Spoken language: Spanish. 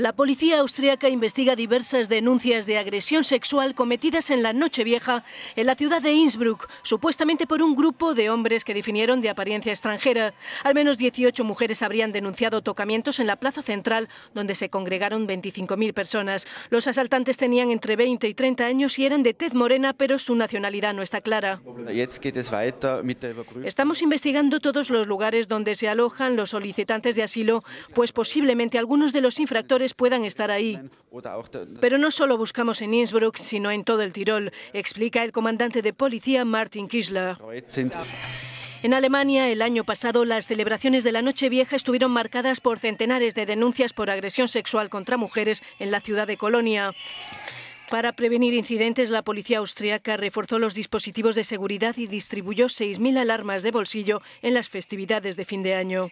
La policía austríaca investiga diversas denuncias de agresión sexual cometidas en la Nochevieja en la ciudad de Innsbruck, supuestamente por un grupo de hombres que definieron de apariencia extranjera. Al menos 18 mujeres habrían denunciado tocamientos en la plaza central, donde se congregaron 25.000 personas. Los asaltantes tenían entre 20 y 30 años y eran de tez morena, pero su nacionalidad no está clara. Estamos investigando todos los lugares donde se alojan los solicitantes de asilo, pues posiblemente algunos de los infractores puedan estar ahí. Pero no solo buscamos en Innsbruck, sino en todo el Tirol, explica el comandante de policía Martin Kisler. En Alemania, el año pasado, las celebraciones de la noche vieja estuvieron marcadas por centenares de denuncias por agresión sexual contra mujeres en la ciudad de Colonia. Para prevenir incidentes, la policía austriaca reforzó los dispositivos de seguridad y distribuyó 6.000 alarmas de bolsillo en las festividades de fin de año.